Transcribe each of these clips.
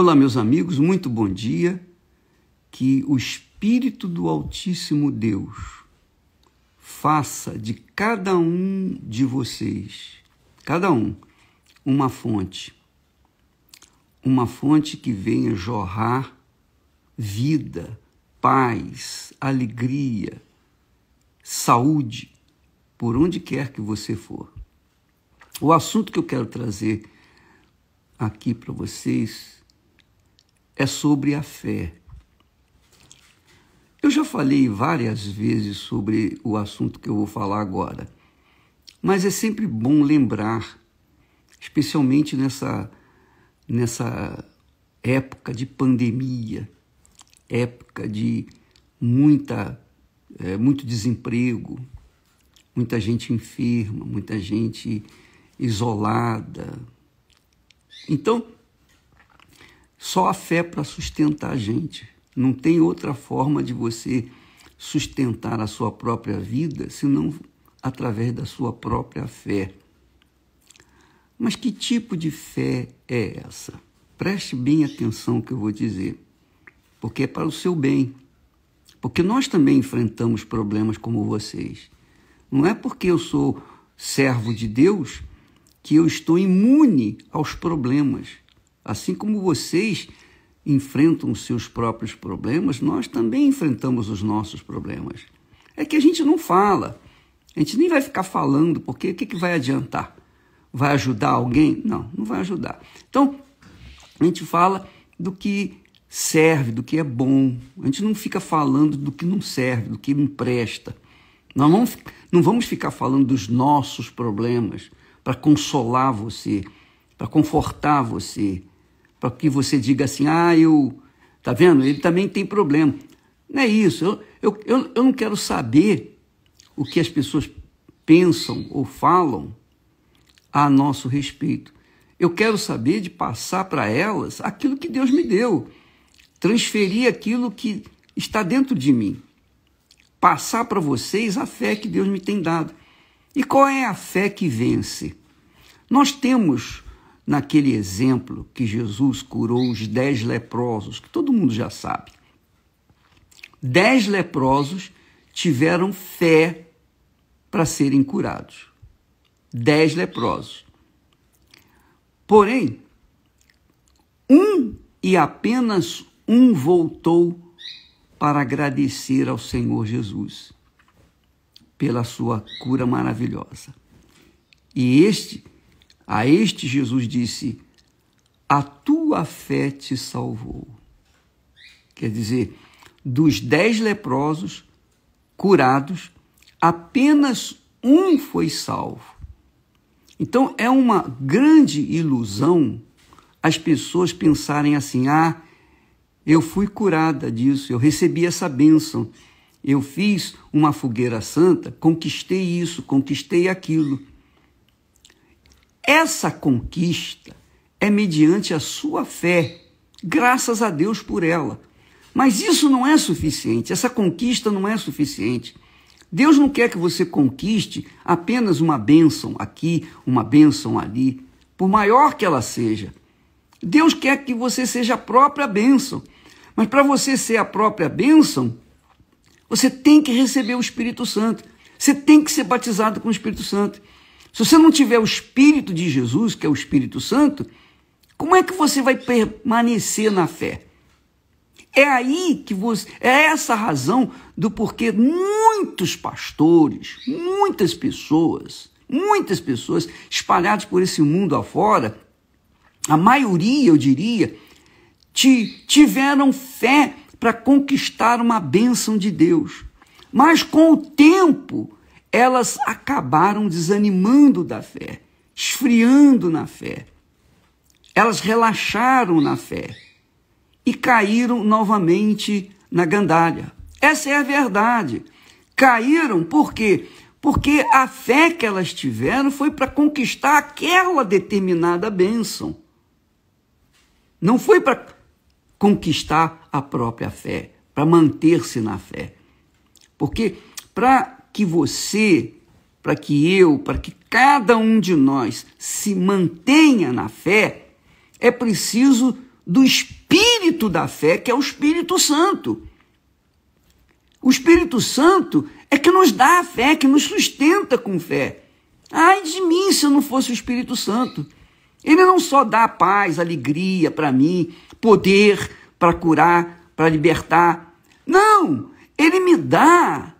Olá, meus amigos, muito bom dia. Que o Espírito do Altíssimo Deus faça de cada um de vocês, cada um, uma fonte. Uma fonte que venha jorrar vida, paz, alegria, saúde, por onde quer que você for. O assunto que eu quero trazer aqui para vocês é sobre a fé. Eu já falei várias vezes sobre o assunto que eu vou falar agora, mas é sempre bom lembrar, especialmente nessa, nessa época de pandemia, época de muita, é, muito desemprego, muita gente enferma, muita gente isolada. Então, só a fé para sustentar a gente. Não tem outra forma de você sustentar a sua própria vida senão através da sua própria fé. Mas que tipo de fé é essa? Preste bem atenção no que eu vou dizer, porque é para o seu bem. Porque nós também enfrentamos problemas como vocês. Não é porque eu sou servo de Deus que eu estou imune aos problemas. Assim como vocês enfrentam os seus próprios problemas, nós também enfrentamos os nossos problemas. É que a gente não fala, a gente nem vai ficar falando, porque o que, que vai adiantar? Vai ajudar alguém? Não, não vai ajudar. Então, a gente fala do que serve, do que é bom. A gente não fica falando do que não serve, do que não presta. Nós não, não vamos ficar falando dos nossos problemas para consolar você para confortar você, para que você diga assim: ah, eu. Tá vendo? Ele também tem problema. Não é isso. Eu, eu, eu, eu não quero saber o que as pessoas pensam ou falam a nosso respeito. Eu quero saber de passar para elas aquilo que Deus me deu, transferir aquilo que está dentro de mim, passar para vocês a fé que Deus me tem dado. E qual é a fé que vence? Nós temos naquele exemplo que Jesus curou os dez leprosos, que todo mundo já sabe. Dez leprosos tiveram fé para serem curados. Dez leprosos. Porém, um e apenas um voltou para agradecer ao Senhor Jesus pela sua cura maravilhosa. E este a este Jesus disse: A tua fé te salvou. Quer dizer, dos dez leprosos curados, apenas um foi salvo. Então é uma grande ilusão as pessoas pensarem assim: ah, eu fui curada disso, eu recebi essa bênção, eu fiz uma fogueira santa, conquistei isso, conquistei aquilo. Essa conquista é mediante a sua fé, graças a Deus por ela. Mas isso não é suficiente, essa conquista não é suficiente. Deus não quer que você conquiste apenas uma bênção aqui, uma bênção ali, por maior que ela seja. Deus quer que você seja a própria bênção. Mas para você ser a própria bênção, você tem que receber o Espírito Santo. Você tem que ser batizado com o Espírito Santo. Se você não tiver o Espírito de Jesus, que é o Espírito Santo, como é que você vai permanecer na fé? É aí que você. É essa a razão do porquê muitos pastores, muitas pessoas, muitas pessoas espalhadas por esse mundo afora, a maioria, eu diria, tiveram fé para conquistar uma bênção de Deus. Mas com o tempo, elas acabaram desanimando da fé, esfriando na fé. Elas relaxaram na fé e caíram novamente na gandalha. Essa é a verdade. Caíram por quê? Porque a fé que elas tiveram foi para conquistar aquela determinada bênção. Não foi para conquistar a própria fé, para manter-se na fé. Porque para que você, para que eu, para que cada um de nós se mantenha na fé, é preciso do espírito da fé, que é o Espírito Santo. O Espírito Santo é que nos dá a fé, que nos sustenta com fé. Ai de mim se eu não fosse o Espírito Santo. Ele não só dá paz, alegria para mim, poder para curar, para libertar. Não, ele me dá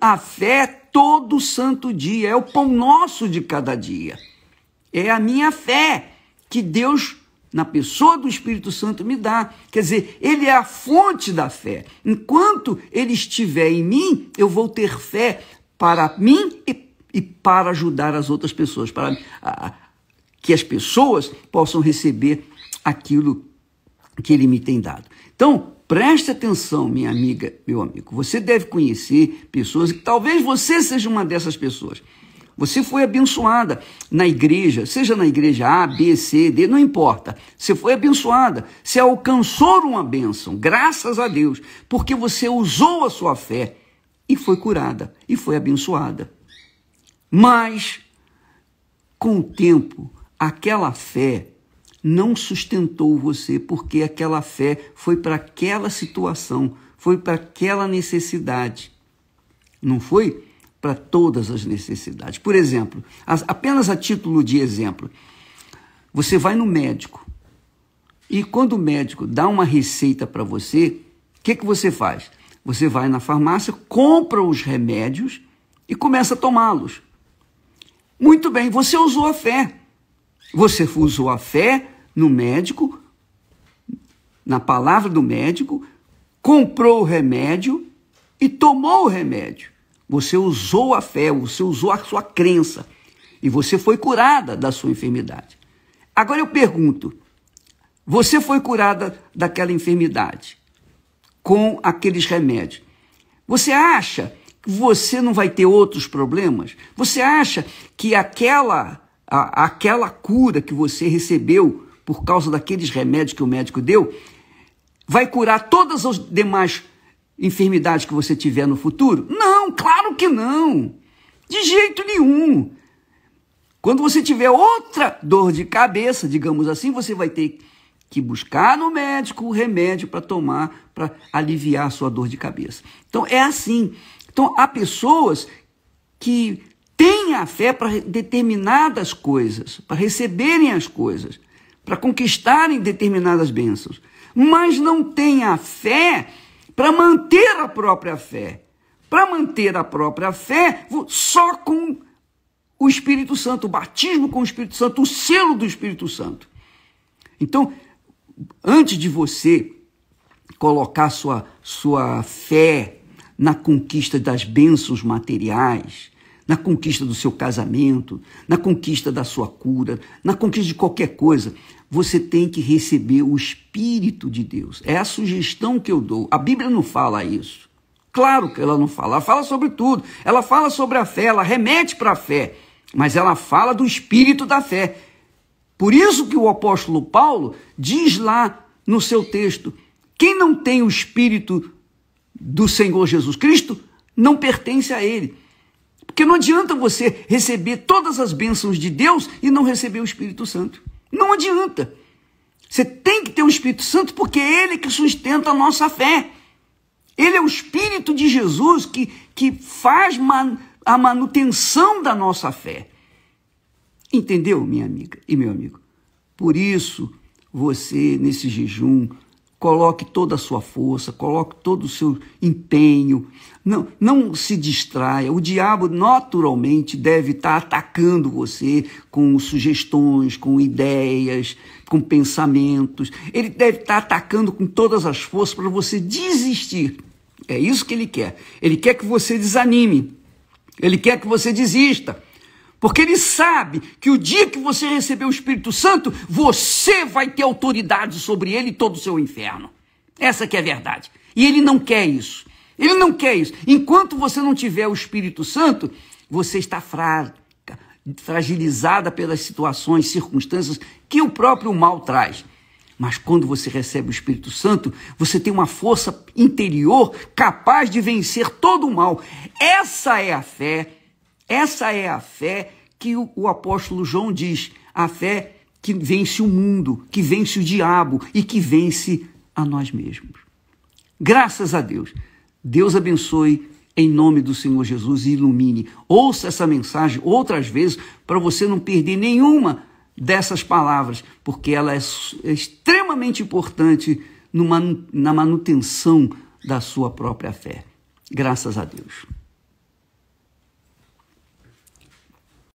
a fé todo santo dia, é o pão nosso de cada dia. É a minha fé que Deus, na pessoa do Espírito Santo, me dá. Quer dizer, Ele é a fonte da fé. Enquanto Ele estiver em mim, eu vou ter fé para mim e, e para ajudar as outras pessoas, para a, que as pessoas possam receber aquilo que Ele me tem dado. Então, Preste atenção, minha amiga, meu amigo. Você deve conhecer pessoas que talvez você seja uma dessas pessoas. Você foi abençoada na igreja, seja na igreja A, B, C, D, não importa. Você foi abençoada, você alcançou uma bênção, graças a Deus, porque você usou a sua fé e foi curada e foi abençoada. Mas, com o tempo, aquela fé não sustentou você, porque aquela fé foi para aquela situação, foi para aquela necessidade. Não foi para todas as necessidades. Por exemplo, apenas a título de exemplo, você vai no médico e quando o médico dá uma receita para você, o que, que você faz? Você vai na farmácia, compra os remédios e começa a tomá-los. Muito bem, você usou a fé. Você usou a fé no médico, na palavra do médico, comprou o remédio e tomou o remédio. Você usou a fé, você usou a sua crença e você foi curada da sua enfermidade. Agora eu pergunto: você foi curada daquela enfermidade com aqueles remédios? Você acha que você não vai ter outros problemas? Você acha que aquela a, aquela cura que você recebeu por causa daqueles remédios que o médico deu, vai curar todas as demais enfermidades que você tiver no futuro? Não, claro que não. De jeito nenhum. Quando você tiver outra dor de cabeça, digamos assim, você vai ter que buscar no médico o remédio para tomar, para aliviar a sua dor de cabeça. Então é assim. Então há pessoas que têm a fé para determinadas coisas, para receberem as coisas para conquistarem determinadas bênçãos, mas não tem a fé para manter a própria fé. Para manter a própria fé, só com o Espírito Santo, o batismo com o Espírito Santo, o selo do Espírito Santo. Então, antes de você colocar sua, sua fé na conquista das bênçãos materiais, na conquista do seu casamento, na conquista da sua cura, na conquista de qualquer coisa, você tem que receber o Espírito de Deus. É a sugestão que eu dou. A Bíblia não fala isso. Claro que ela não fala. Ela fala sobre tudo. Ela fala sobre a fé, ela remete para a fé. Mas ela fala do Espírito da fé. Por isso que o apóstolo Paulo diz lá no seu texto: quem não tem o Espírito do Senhor Jesus Cristo não pertence a ele. Porque não adianta você receber todas as bênçãos de Deus e não receber o Espírito Santo. Não adianta. Você tem que ter o Espírito Santo porque é ele que sustenta a nossa fé. Ele é o Espírito de Jesus que, que faz man, a manutenção da nossa fé. Entendeu, minha amiga e meu amigo? Por isso, você, nesse jejum, Coloque toda a sua força, coloque todo o seu empenho. Não, não se distraia. O diabo naturalmente deve estar atacando você com sugestões, com ideias, com pensamentos. Ele deve estar atacando com todas as forças para você desistir. É isso que ele quer. Ele quer que você desanime. Ele quer que você desista. Porque ele sabe que o dia que você receber o Espírito Santo, você vai ter autoridade sobre ele e todo o seu inferno. Essa que é a verdade. E ele não quer isso. Ele não quer isso. Enquanto você não tiver o Espírito Santo, você está fraca, fragilizada pelas situações, circunstâncias que o próprio mal traz. Mas quando você recebe o Espírito Santo, você tem uma força interior capaz de vencer todo o mal. Essa é a fé essa é a fé que o, o apóstolo João diz, a fé que vence o mundo, que vence o diabo e que vence a nós mesmos. Graças a Deus. Deus abençoe em nome do Senhor Jesus e ilumine. Ouça essa mensagem outras vezes para você não perder nenhuma dessas palavras, porque ela é, é extremamente importante na manutenção da sua própria fé. Graças a Deus.